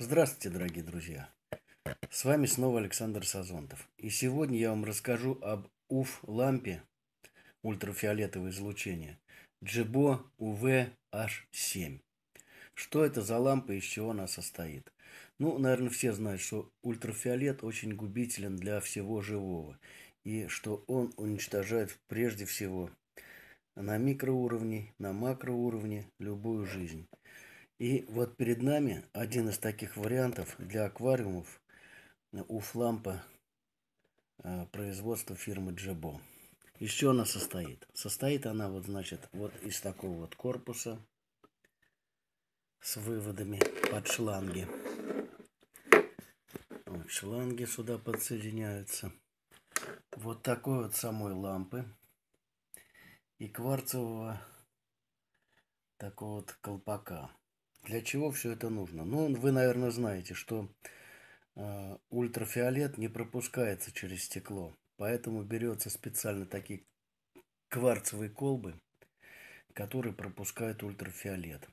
Здравствуйте, дорогие друзья! С вами снова Александр Сазонтов. И сегодня я вам расскажу об УФ-лампе ультрафиолетового излучения GBO uvh 7 Что это за лампа и из чего она состоит? Ну, наверное, все знают, что ультрафиолет очень губителен для всего живого и что он уничтожает прежде всего на микроуровне, на макроуровне любую жизнь. И вот перед нами один из таких вариантов для аквариумов у флампа э, производства фирмы Джебо. Из чего она состоит? Состоит она вот, значит, вот из такого вот корпуса с выводами под шланги. Вот шланги сюда подсоединяются. Вот такой вот самой лампы и кварцевого такого вот колпака. Для чего все это нужно? Ну, вы, наверное, знаете, что э, ультрафиолет не пропускается через стекло. Поэтому берется специально такие кварцевые колбы, которые пропускают ультрафиолет.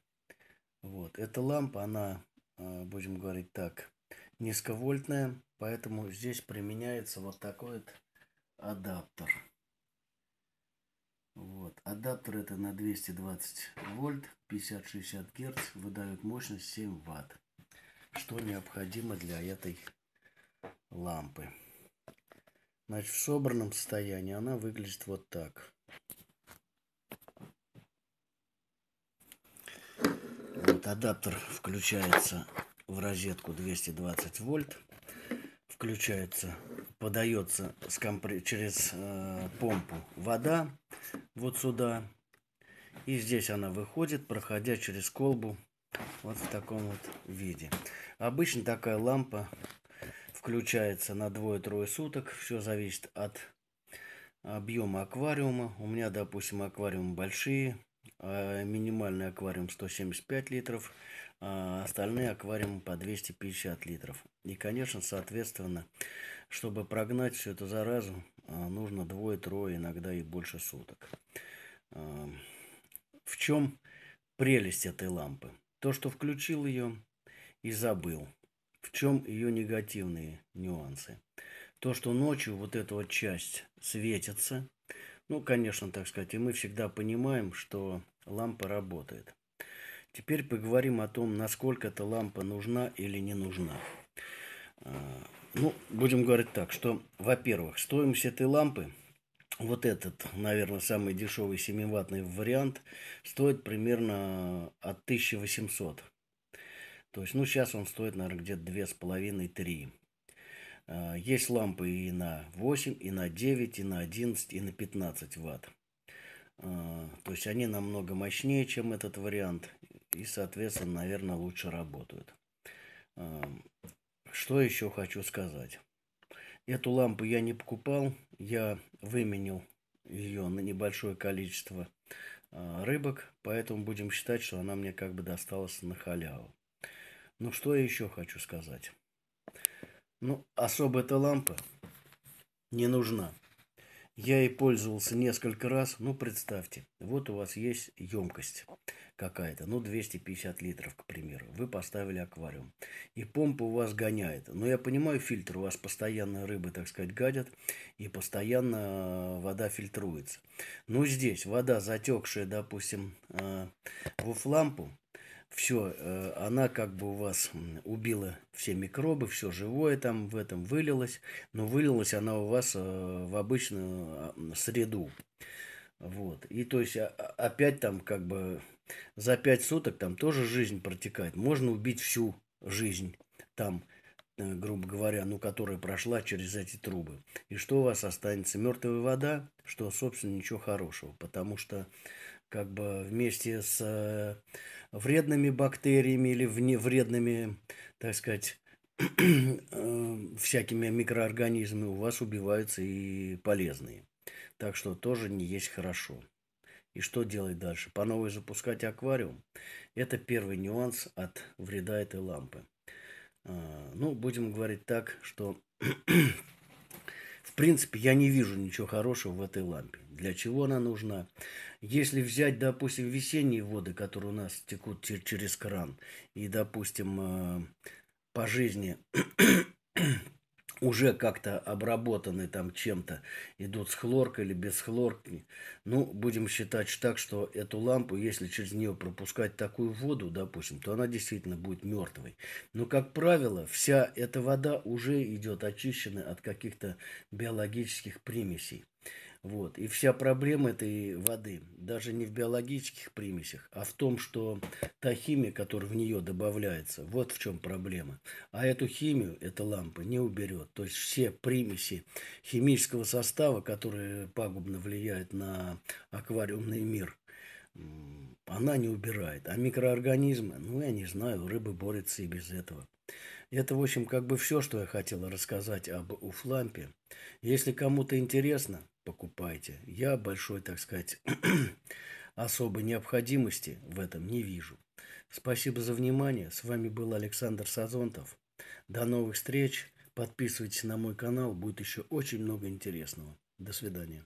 Вот. Эта лампа, она, э, будем говорить так, низковольтная, поэтому здесь применяется вот такой вот адаптер. Вот. Адаптер это на 220 вольт, 50-60 герц, выдают мощность 7 ватт, что необходимо для этой лампы. Значит, в собранном состоянии она выглядит вот так. Вот адаптер включается в розетку 220 вольт. Включается, подается компр... через э, помпу вода вот сюда. И здесь она выходит, проходя через колбу вот в таком вот виде. Обычно такая лампа включается на двое-трое суток. Все зависит от объема аквариума. У меня, допустим, аквариумы большие. А минимальный аквариум 175 литров, а остальные аквариумы по 250 литров. И, конечно, соответственно, чтобы прогнать всю эту заразу, а, нужно двое-трое, иногда и больше суток. А, в чем прелесть этой лампы? То, что включил ее и забыл. В чем ее негативные нюансы? То, что ночью вот эта вот часть светится, ну, конечно, так сказать, и мы всегда понимаем, что лампа работает. Теперь поговорим о том, насколько эта лампа нужна или не нужна. А, ну, будем говорить так, что, во-первых, стоимость этой лампы, вот этот, наверное, самый дешевый 7-ваттный вариант, стоит примерно от 1800. То есть, ну, сейчас он стоит, наверное, где-то 2,5-3. А, есть лампы и на 8, и на 9, и на 11, и на 15 ватт. А, то есть они намного мощнее, чем этот вариант. И, соответственно, наверное, лучше работают. А, что еще хочу сказать. Эту лампу я не покупал, я выменил ее на небольшое количество а, рыбок, поэтому будем считать, что она мне как бы досталась на халяву. Ну, что я еще хочу сказать? Ну, особо эта лампа не нужна. Я ей пользовался несколько раз. Ну, представьте, вот у вас есть емкость какая-то, ну, 250 литров, к примеру. Вы поставили аквариум, и помпа у вас гоняет. Но я понимаю, фильтр у вас постоянно рыбы, так сказать, гадят, и постоянно э, вода фильтруется. Но здесь вода, затекшая, допустим, э, в флампу, все, э, она как бы у вас убила все микробы, все живое там в этом вылилось, но вылилась она у вас э, в обычную а, среду. Вот. И то есть а, а, опять там как бы за пять суток там тоже жизнь протекает. Можно убить всю жизнь там, э, грубо говоря, ну, которая прошла через эти трубы. И что у вас останется? Мертвая вода, что, собственно, ничего хорошего, потому что как бы вместе с э, вредными бактериями или вне вредными, так сказать, э, всякими микроорганизмами у вас убиваются и полезные. Так что тоже не есть хорошо. И что делать дальше? По новой запускать аквариум? Это первый нюанс от вреда этой лампы. Э, ну, будем говорить так, что в принципе я не вижу ничего хорошего в этой лампе для чего она нужна. Если взять, допустим, весенние воды, которые у нас текут через кран, и, допустим, э, по жизни уже как-то обработаны там чем-то, идут с хлоркой или без хлорки. Ну, будем считать так, что эту лампу, если через нее пропускать такую воду, допустим, то она действительно будет мертвой. Но, как правило, вся эта вода уже идет очищена от каких-то биологических примесей. Вот. И вся проблема этой воды даже не в биологических примесях, а в том, что та химия, которая в нее добавляется, вот в чем проблема. А эту химию эта лампа не уберет. То есть все примеси химического состава, которые пагубно влияют на аквариумный мир, она не убирает. А микроорганизмы, ну я не знаю, рыбы борются и без этого. Это, в общем, как бы все, что я хотел рассказать об уфлампе. Если кому-то интересно, покупайте. Я большой, так сказать, особой необходимости в этом не вижу. Спасибо за внимание. С вами был Александр Сазонтов. До новых встреч. Подписывайтесь на мой канал. Будет еще очень много интересного. До свидания.